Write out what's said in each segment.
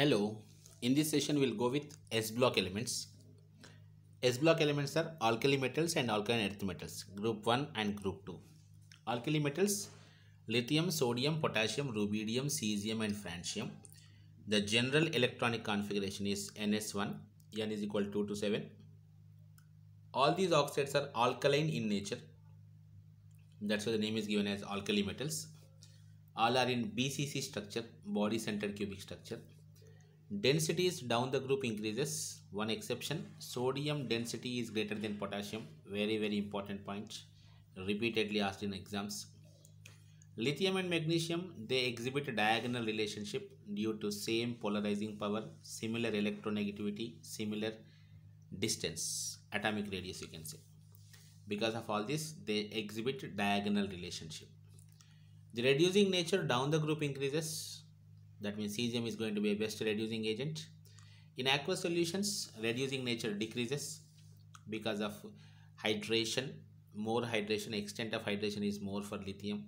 Hello, in this session we'll go with S-block elements. S-block elements are alkali metals and alkaline earth metals, group 1 and group 2. Alkali metals, lithium, sodium, potassium, rubidium, cesium and francium. The general electronic configuration is NS1, N is equal to 2 to 7. All these oxides are alkaline in nature. That's why the name is given as alkali metals. All are in BCC structure, body centered cubic structure densities down the group increases one exception sodium density is greater than potassium very very important point repeatedly asked in exams lithium and magnesium they exhibit a diagonal relationship due to same polarizing power similar electronegativity similar distance atomic radius you can say because of all this they exhibit diagonal relationship the reducing nature down the group increases that means cesium is going to be a best reducing agent. In aqueous solutions, reducing nature decreases because of hydration. More hydration, extent of hydration is more for lithium.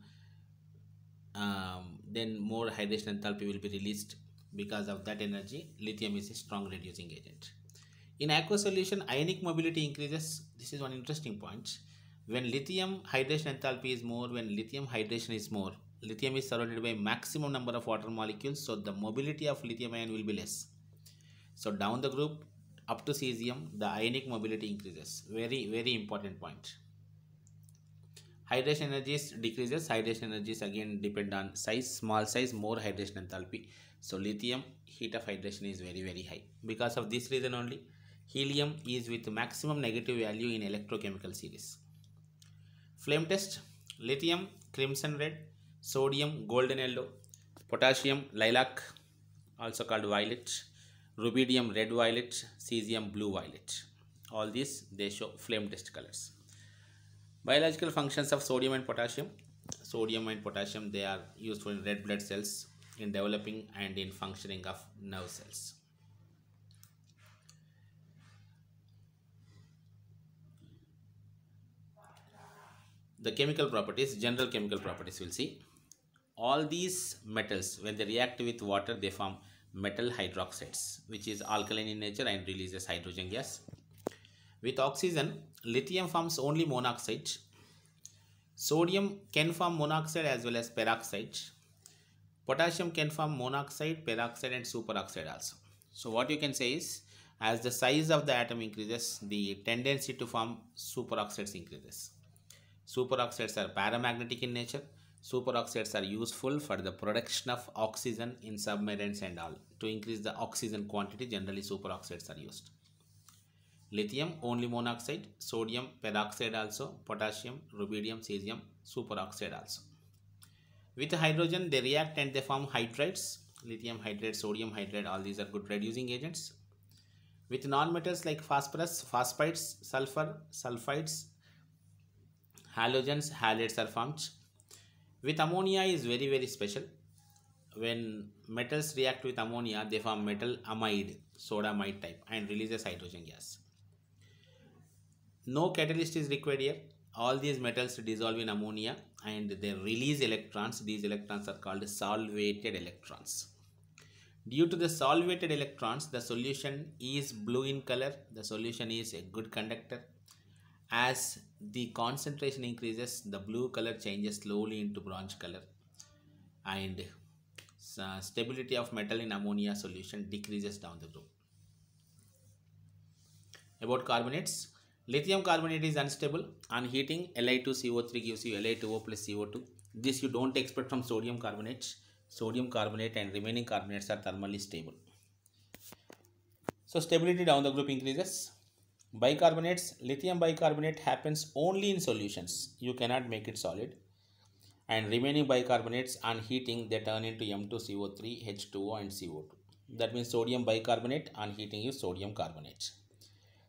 Um, then more hydration enthalpy will be released because of that energy. Lithium is a strong reducing agent. In aqueous solution, ionic mobility increases. This is one interesting point. When lithium hydration enthalpy is more, when lithium hydration is more, lithium is surrounded by maximum number of water molecules so the mobility of lithium ion will be less. So down the group up to cesium the ionic mobility increases. Very very important point. Hydration energies decreases. Hydration energies again depend on size. Small size more hydration enthalpy. So lithium heat of hydration is very very high. Because of this reason only helium is with maximum negative value in electrochemical series. Flame test lithium crimson red sodium golden yellow, potassium lilac also called violet, rubidium red violet, cesium blue violet. All these they show flame test colors. Biological functions of sodium and potassium. Sodium and potassium they are useful in red blood cells in developing and in functioning of nerve cells. the chemical properties, general chemical properties we'll see all these metals when they react with water they form metal hydroxides which is alkaline in nature and releases hydrogen gas with oxygen lithium forms only monoxide sodium can form monoxide as well as peroxide potassium can form monoxide peroxide and superoxide also so what you can say is as the size of the atom increases the tendency to form superoxides increases superoxides are paramagnetic in nature Superoxides are useful for the production of oxygen in submarines and all. To increase the oxygen quantity, generally superoxides are used. Lithium, only monoxide, sodium, peroxide also, potassium, rubidium, cesium, superoxide also. With hydrogen, they react and they form hydrides, lithium hydride, sodium hydride, all these are good reducing agents. With non-metals like phosphorus, phosphides, sulfur, sulfides, halogens, halides are formed with ammonia is very very special when metals react with ammonia they form metal amide soda amide type and releases hydrogen gas no catalyst is required here all these metals dissolve in ammonia and they release electrons these electrons are called solvated electrons due to the solvated electrons the solution is blue in color the solution is a good conductor as the concentration increases the blue color changes slowly into bronze color and uh, stability of metal in ammonia solution decreases down the group. About carbonates, lithium carbonate is unstable and heating Li2CO3 gives you Li2O plus CO2. This you don't expect from sodium carbonate. Sodium carbonate and remaining carbonates are thermally stable. So stability down the group increases bicarbonates lithium bicarbonate happens only in solutions you cannot make it solid and remaining bicarbonates on heating they turn into m2co3 h2o and co2 that means sodium bicarbonate on heating is sodium carbonate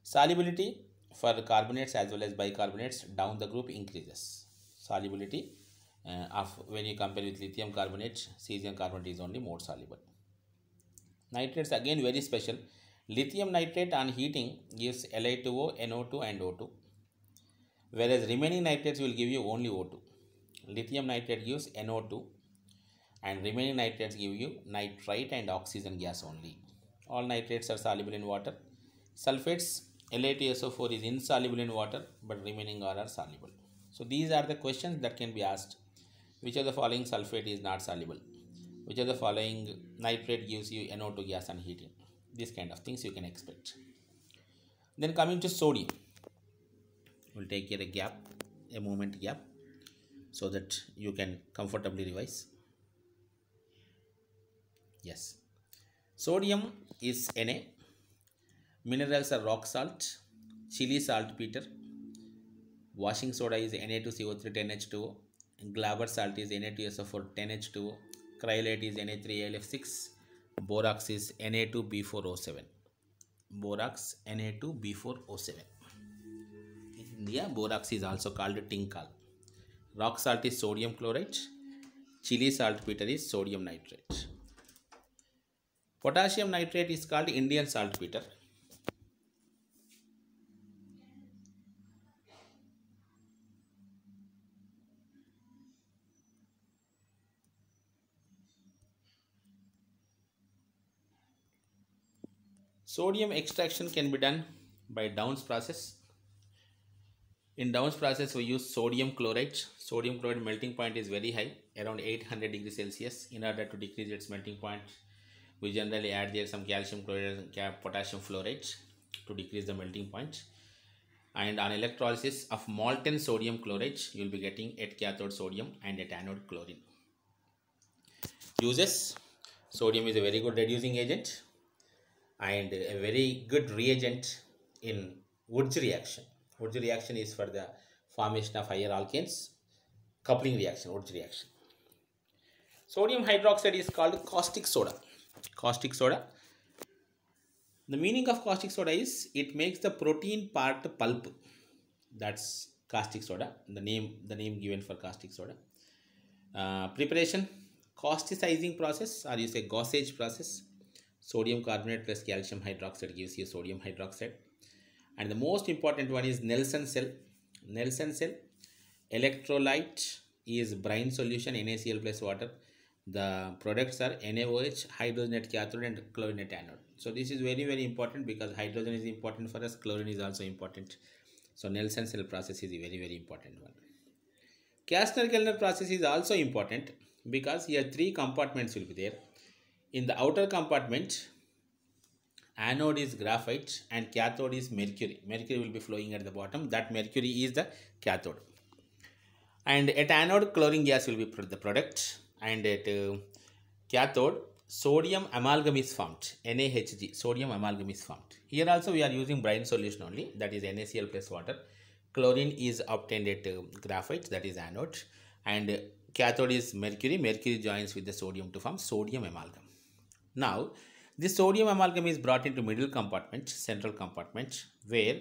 solubility for carbonates as well as bicarbonates down the group increases solubility uh, of when you compare with lithium carbonate cesium carbonate is only more soluble nitrates again very special Lithium nitrate on heating gives Li2O, NO2 and O2 whereas remaining nitrates will give you only O2. Lithium nitrate gives NO2 and remaining nitrates give you nitrite and oxygen gas only. All nitrates are soluble in water. Sulfates two SO 4 is insoluble in water but remaining all are soluble. So these are the questions that can be asked. Which of the following sulfate is not soluble? Which of the following nitrate gives you NO2 gas and heating? these kind of things you can expect then coming to sodium we'll take here a gap a moment gap so that you can comfortably revise yes sodium is na minerals are rock salt chili saltpeter washing soda is na2co3 10h2o glauber salt is na2so4 10h2o cryolate is na3alf6 borax is N A two B four O seven borax N A two B four O seven in India borax is also called tincal rock salt is sodium chloride Chile saltpetre is sodium nitrate potassium nitrate is called Indian saltpetre Sodium extraction can be done by Down's process. In Down's process, we use sodium chloride. Sodium chloride melting point is very high, around 800 degrees Celsius. In order to decrease its melting point, we generally add there some calcium chloride and potassium fluoride to decrease the melting point. And on electrolysis of molten sodium chloride, you will be getting at cathode sodium and at anode chlorine. Uses Sodium is a very good reducing agent and a very good reagent in Woods reaction. Woods reaction is for the formation of higher alkanes, coupling reaction, Woods reaction. Sodium hydroxide is called caustic soda. Caustic soda. The meaning of caustic soda is it makes the protein part pulp. That's caustic soda. The name the name given for caustic soda. Uh, preparation, causticizing process or you say gossage process sodium carbonate plus calcium hydroxide gives you sodium hydroxide and the most important one is Nelson cell Nelson cell electrolyte is brine solution NaCl plus water the products are NaOH hydrogenate cathode and chlorinate anode so this is very very important because hydrogen is important for us chlorine is also important so Nelson cell process is a very very important one Kastner-Kellner process is also important because here three compartments will be there in the outer compartment, anode is graphite and cathode is mercury. Mercury will be flowing at the bottom. That mercury is the cathode. And at anode, chlorine gas will be the product. And at uh, cathode, sodium amalgam is formed. NaHG, sodium amalgam is formed. Here also we are using brine solution only. That is NaCl plus water. Chlorine is obtained at uh, graphite. That is anode. And uh, cathode is mercury. Mercury joins with the sodium to form sodium amalgam. Now, this sodium amalgam is brought into middle compartment, central compartment, where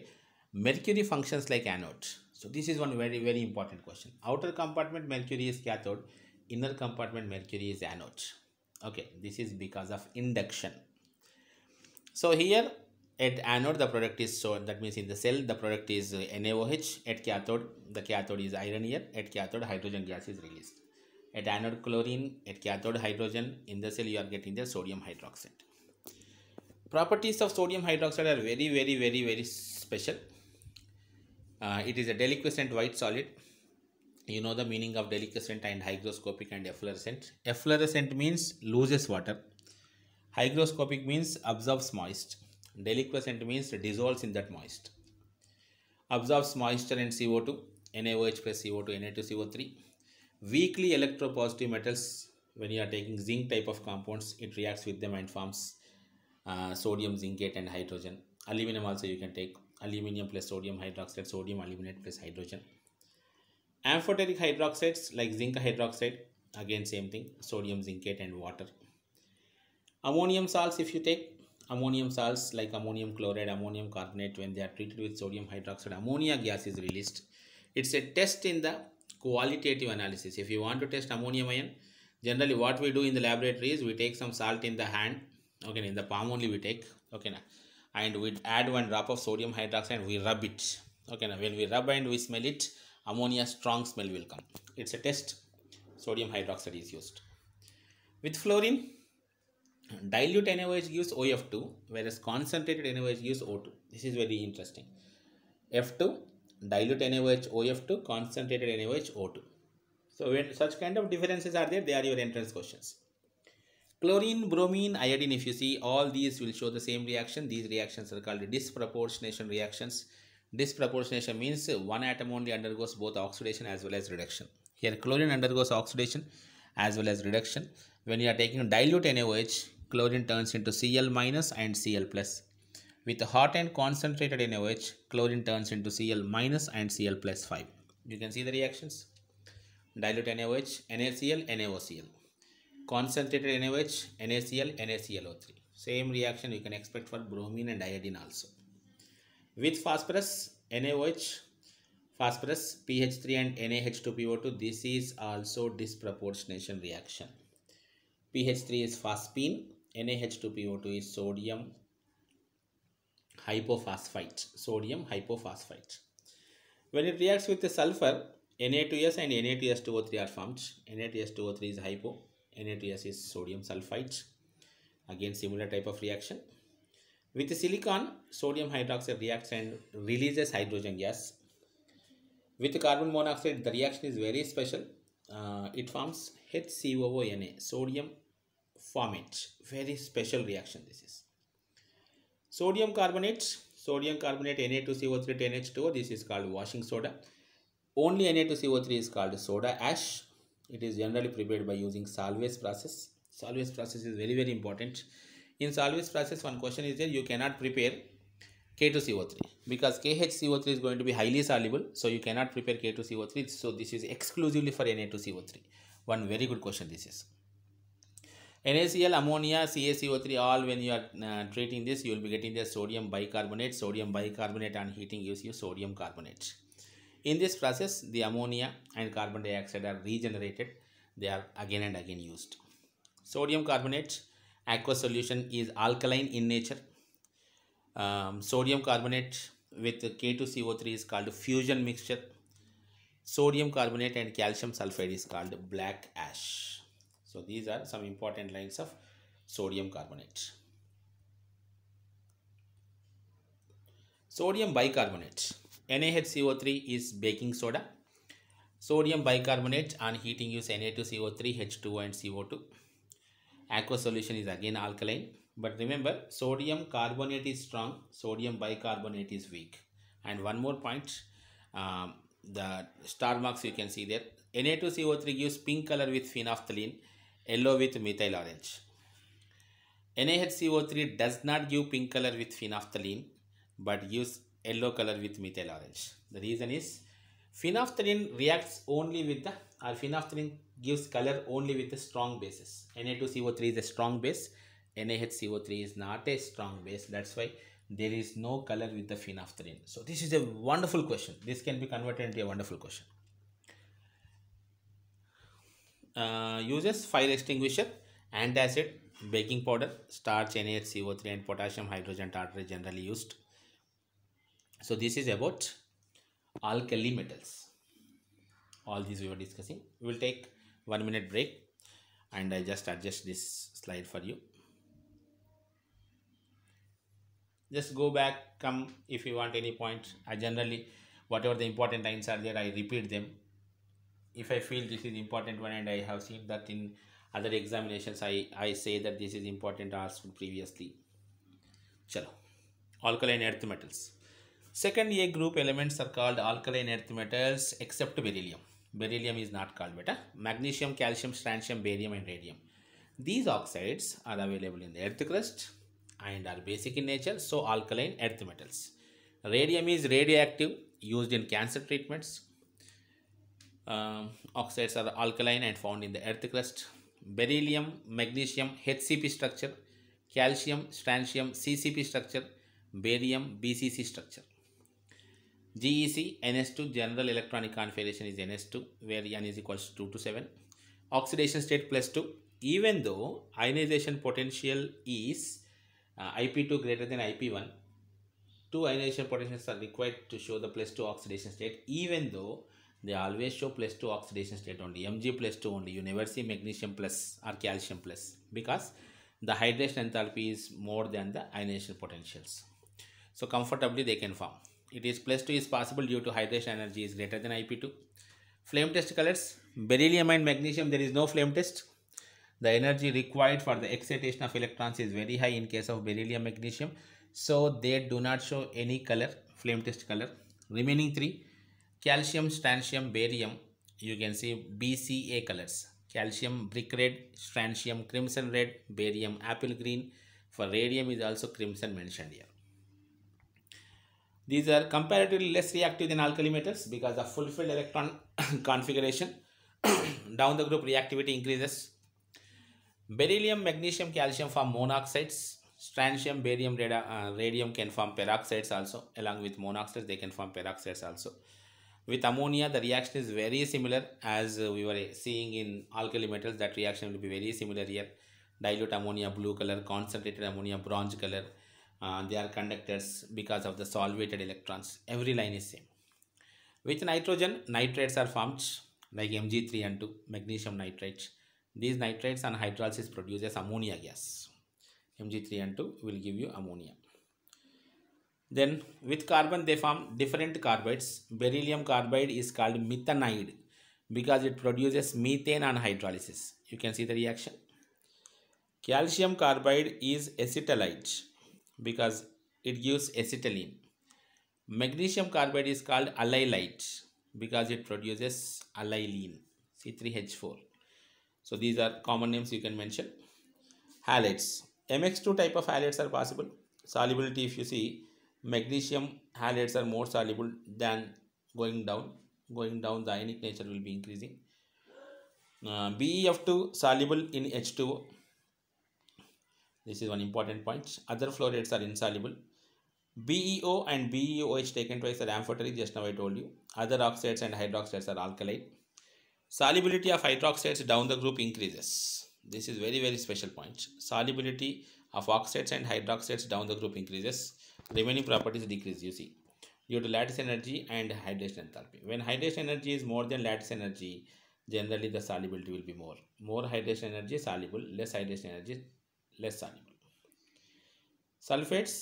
mercury functions like anode. So, this is one very, very important question. Outer compartment, mercury is cathode. Inner compartment, mercury is anode. Okay, this is because of induction. So, here at anode, the product is so that means in the cell, the product is NaOH. At cathode, the cathode is iron here. At cathode, hydrogen gas is released. At anode chlorine, at cathode hydrogen, in the cell you are getting the sodium hydroxide. Properties of sodium hydroxide are very, very, very, very special. Uh, it is a deliquescent white solid. You know the meaning of deliquescent and hygroscopic and efflorescent. Efflorescent means loses water. Hygroscopic means absorbs moist. Deliquescent means dissolves in that moist. Absorbs moisture and CO2, NaOH plus CO2, Na2CO3 weakly electropositive metals when you are taking zinc type of compounds it reacts with them and forms uh, sodium zincate and hydrogen aluminum also you can take aluminum plus sodium hydroxide sodium aluminate plus hydrogen amphoteric hydroxides like zinc hydroxide again same thing sodium zincate and water ammonium salts if you take ammonium salts like ammonium chloride ammonium carbonate when they are treated with sodium hydroxide ammonia gas is released it's a test in the qualitative analysis. If you want to test ammonium ion, generally what we do in the laboratory is we take some salt in the hand, okay, in the palm only we take, okay, na, and we add one drop of sodium hydroxide and we rub it, okay, na, when we rub and we smell it, ammonia strong smell will come. It's a test, sodium hydroxide is used. With fluorine, dilute NaOH gives OF2, whereas concentrated NaOH gives O2. This is very interesting. F2 dilute NaOH OF2, concentrated NaOH O2. So when such kind of differences are there, they are your entrance questions. Chlorine, bromine, iodine, if you see, all these will show the same reaction. These reactions are called disproportionation reactions. Disproportionation means one atom only undergoes both oxidation as well as reduction. Here chlorine undergoes oxidation as well as reduction. When you are taking dilute NaOH, chlorine turns into Cl minus and Cl plus. With hot and concentrated NaOH, chlorine turns into Cl minus and Cl plus 5. You can see the reactions. Dilute NaOH, NaCl, NaOCl. Concentrated NaOH, NaCl, NaClO3. Same reaction you can expect for bromine and iodine also. With phosphorus, NaOH, phosphorus, PH3 and NaH2PO2, this is also disproportionation reaction. PH3 is phosphine, NaH2PO2 is sodium, hypophosphite, sodium hypophosphite. When it reacts with the sulfur, Na2S and Na2S2O3 are formed. Na2S2O3 is hypo, Na2S is sodium sulfite. Again, similar type of reaction. With the silicon, sodium hydroxide reacts and releases hydrogen gas. With the carbon monoxide, the reaction is very special. Uh, it forms HCOONA, sodium formate. Very special reaction this is. Sodium carbonates, sodium carbonate Na2CO3 3 H 20 this is called washing soda. Only Na2CO3 is called soda ash. It is generally prepared by using Salves process. Salves process is very very important. In Salves process one question is there you cannot prepare K2CO3 because KHCO3 is going to be highly soluble so you cannot prepare K2CO3 so this is exclusively for Na2CO3. One very good question this is. NaCl, ammonia, CaCO3 all when you are uh, treating this you will be getting the sodium bicarbonate, sodium bicarbonate and heating gives you sodium carbonate. In this process the ammonia and carbon dioxide are regenerated. They are again and again used. Sodium carbonate aqueous solution is alkaline in nature. Um, sodium carbonate with K2CO3 is called fusion mixture. Sodium carbonate and calcium sulfide is called black ash. So these are some important lines of sodium carbonate. Sodium bicarbonate. NaHCO3 is baking soda. Sodium bicarbonate on heating use Na2CO3, H2O and CO2. Aqueous solution is again alkaline. But remember, sodium carbonate is strong, sodium bicarbonate is weak. And one more point, um, the star marks you can see there. Na2CO3 gives pink color with phenolphthalein yellow with methyl orange. NaHCO3 does not give pink color with phenolphthalein but gives yellow color with methyl orange. The reason is phenolphthalein reacts only with the or phenolphthalein gives color only with the strong bases. Na2CO3 is a strong base. NaHCO3 is not a strong base. That's why there is no color with the phenolphthalein. So this is a wonderful question. This can be converted into a wonderful question uh, uses fire extinguisher, antacid, baking powder, starch, NaHCO3 and potassium hydrogen tartrate generally used. So this is about alkali metals. All these we were discussing. We will take one minute break and I just adjust this slide for you. Just go back, come if you want any point. I generally, whatever the important lines are there, I repeat them if I feel this is important one and I have seen that in other examinations I, I say that this is important asked previously. Chalo. Alkaline earth metals. Second A group elements are called alkaline earth metals except beryllium. Beryllium is not called beta. Uh, magnesium, calcium, strontium, barium and radium. These oxides are available in the earth crust and are basic in nature so alkaline earth metals. Radium is radioactive used in cancer treatments uh, oxides are alkaline and found in the earth crust. Beryllium, magnesium, HCP structure, calcium, strontium, CCP structure, barium, BCC structure. GEC, NS2, General Electronic Configuration is NS2, where N is equals to 2 to 7. Oxidation state plus 2, even though ionization potential is uh, IP2 greater than IP1, two ionization potentials are required to show the plus 2 oxidation state, even though they always show plus 2 oxidation state only mg plus 2 only you never see magnesium plus or calcium plus because the hydration enthalpy is more than the ionization potentials so comfortably they can form it is plus 2 is possible due to hydration energy is greater than ip2 flame test colors beryllium and magnesium there is no flame test the energy required for the excitation of electrons is very high in case of beryllium magnesium so they do not show any color flame test color remaining three calcium strontium barium you can see bca colors calcium brick red strontium crimson red barium apple green for radium is also crimson mentioned here these are comparatively less reactive than alkali metals because of full-filled electron configuration down the group reactivity increases beryllium magnesium calcium form monoxides strontium barium uh, radium can form peroxides also along with monoxides they can form peroxides also with ammonia, the reaction is very similar as uh, we were seeing in alkali metals. That reaction will be very similar here. Dilute ammonia blue color, concentrated ammonia bronze color. Uh, they are conductors because of the solvated electrons. Every line is same. With nitrogen, nitrates are formed like Mg3 and 2, magnesium nitrate. These nitrates and hydrolysis produces ammonia gas. Mg3 and 2 will give you ammonia. Then with carbon they form different carbides. Beryllium carbide is called methanide because it produces methane on hydrolysis. You can see the reaction. Calcium carbide is acetylite because it gives acetylene. Magnesium carbide is called allylite because it produces allylene C3H4. So these are common names you can mention. Halides. MX2 type of halides are possible. Solubility if you see magnesium halides are more soluble than going down. Going down, the ionic nature will be increasing. Uh, BEF2 soluble in H2O. This is one important point. Other fluorides are insoluble. BEO and BEOH taken twice are amphoteric, just now I told you. Other oxides and hydroxides are alkaline. Solubility of hydroxides down the group increases. This is very, very special point. Solubility of oxides and hydroxides down the group increases remaining properties decrease you see due to lattice energy and hydration enthalpy when hydration energy is more than lattice energy generally the solubility will be more more hydration energy soluble less hydration energy less soluble sulfates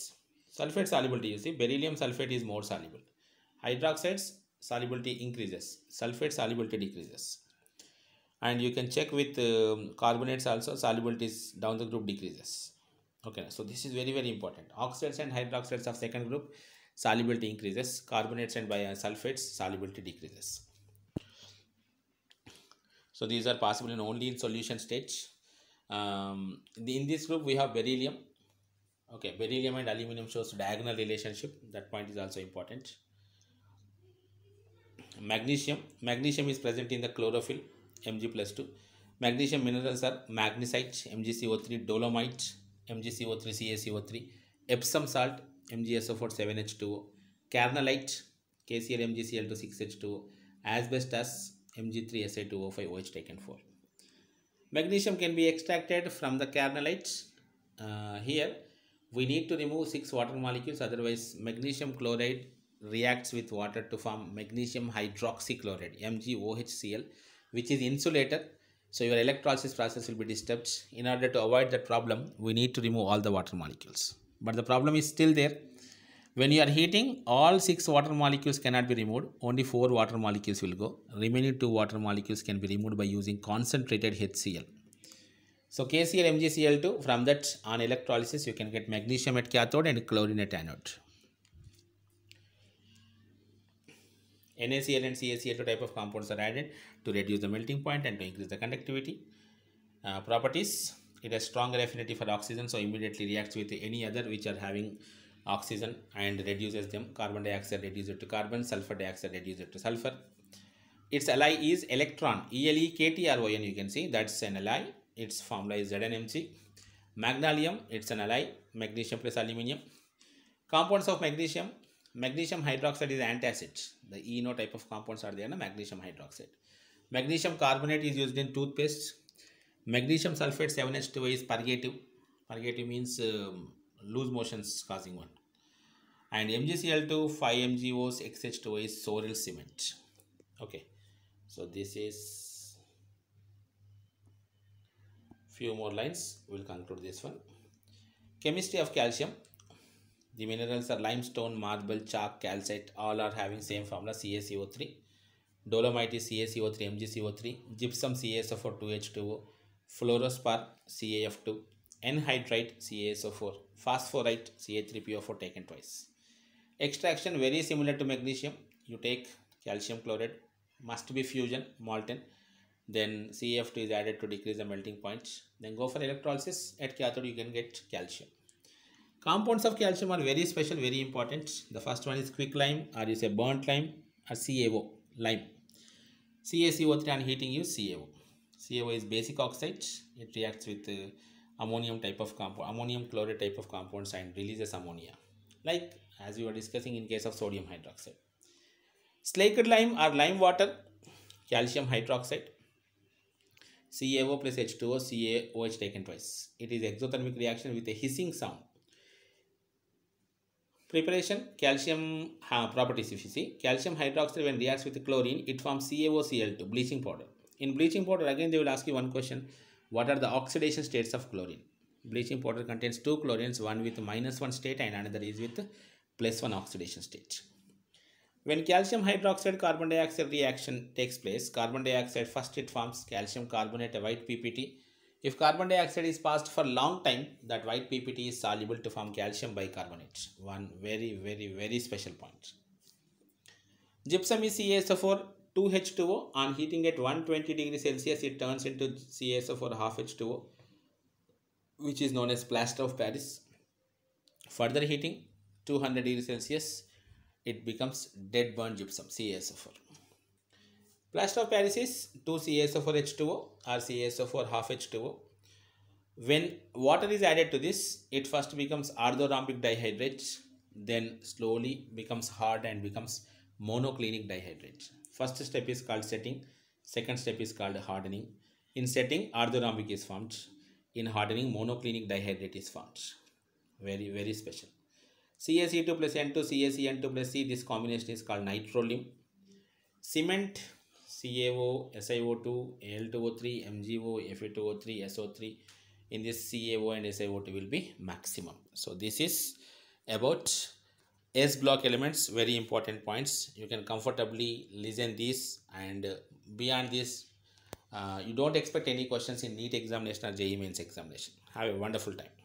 sulfate solubility you see beryllium sulfate is more soluble hydroxides solubility increases sulfate solubility decreases and you can check with um, carbonates also solubility is down the group decreases Okay, so this is very, very important. Oxides and hydroxides of second group, solubility increases. Carbonates and biosulfates, solubility decreases. So these are possible in only in solution stage. Um, in this group, we have beryllium. Okay, beryllium and aluminum shows diagonal relationship. That point is also important. Magnesium. Magnesium is present in the chlorophyll, Mg plus 2. Magnesium minerals are magnesite, MgCO3, dolomite, MgCO3CaCO3, Epsom salt, mgso 4 7 h 20 Carnalite, KCl mgcl 2 6 h 20 asbestos, Mg3Sa2O5OH taken 4. Magnesium can be extracted from the carnallite. Uh, here we need to remove 6 water molecules otherwise magnesium chloride reacts with water to form magnesium hydroxychloride MgOHCl which is insulator so your electrolysis process will be disturbed. In order to avoid that problem, we need to remove all the water molecules. But the problem is still there. When you are heating, all six water molecules cannot be removed. Only four water molecules will go. Remaining two water molecules can be removed by using concentrated HCl. So KCl, MgCl2, from that on electrolysis, you can get magnesium at cathode and chlorine at anode. NaCl and CaCl2 type of compounds are added to reduce the melting point and to increase the conductivity. Uh, properties, it has stronger affinity for oxygen so immediately reacts with any other which are having oxygen and reduces them. Carbon dioxide reduces to carbon, sulfur dioxide reduces it to sulfur. Its ally is electron, E-L-E-K-T-R-O-N you can see that's an ally. Its formula is ZnMg. Magnesium, it's an ally, magnesium plus aluminium. Compounds of magnesium, Magnesium hydroxide is antacids. The eno type of compounds are there, na? magnesium hydroxide. Magnesium carbonate is used in toothpaste. Magnesium sulfate 7H2O is purgative. Purgative means um, loose motions causing one. And MgCl2, 5MgOs, XH2O is sorrel cement. Okay, so this is few more lines. We'll conclude this one. Chemistry of calcium. The minerals are limestone, marble, chalk, calcite, all are having same formula CaCO3. Dolomite is CaCO3, MgCO3, gypsum CaSO4-2H2O, fluorospar CaF2, Anhydrite CaSO4, phosphorite Ca3PO4 taken twice. Extraction very similar to magnesium. You take calcium chloride, must be fusion, molten, then CaF2 is added to decrease the melting point. Then go for electrolysis. At cathode you can get calcium. Compounds of calcium are very special, very important. The first one is quicklime or you say burnt lime or CaO, lime. CaCO3 and heating use CaO. CaO is basic oxide. It reacts with uh, ammonium type of compound, ammonium chloride type of compounds and releases ammonia. Like as we were discussing in case of sodium hydroxide. Slaked lime or lime water, calcium hydroxide. CaO plus H2O, CaOH taken twice. It is exothermic reaction with a hissing sound Preparation calcium properties if you see. Calcium hydroxide when reacts with chlorine it forms CaOCl2 bleaching powder. In bleaching powder again they will ask you one question. What are the oxidation states of chlorine? Bleaching powder contains two chlorines one with minus one state and another is with plus one oxidation state. When calcium hydroxide carbon dioxide reaction takes place carbon dioxide first it forms calcium carbonate a white PPT if carbon dioxide is passed for long time, that white PPT is soluble to form calcium bicarbonate. One very, very, very special point. Gypsum is CaSO4 2H2O. On heating at 120 degrees Celsius, it turns into CaSO4 half H2O, which is known as plaster of Paris. Further heating, 200 degrees Celsius, it becomes dead burn gypsum, CaSO4. Plaster of Paris is 2 CaSO4H2O or CaSO4 half H2O. When water is added to this, it first becomes orthorhombic dihydrate, then slowly becomes hard and becomes monoclinic dihydrate. First step is called setting, second step is called hardening. In setting, orthorhombic is formed. In hardening, monoclinic dihydrate is formed. Very, very special. CaC2 plus N2, CaCN2 plus C, this combination is called nitrolim. Cement CaO, SiO2, Al2O3, MgO, Fe2O3, SO3 in this CaO and SiO2 will be maximum. So this is about S block elements, very important points. You can comfortably listen this and beyond this, uh, you don't expect any questions in NEET examination or JEE mains examination. Have a wonderful time.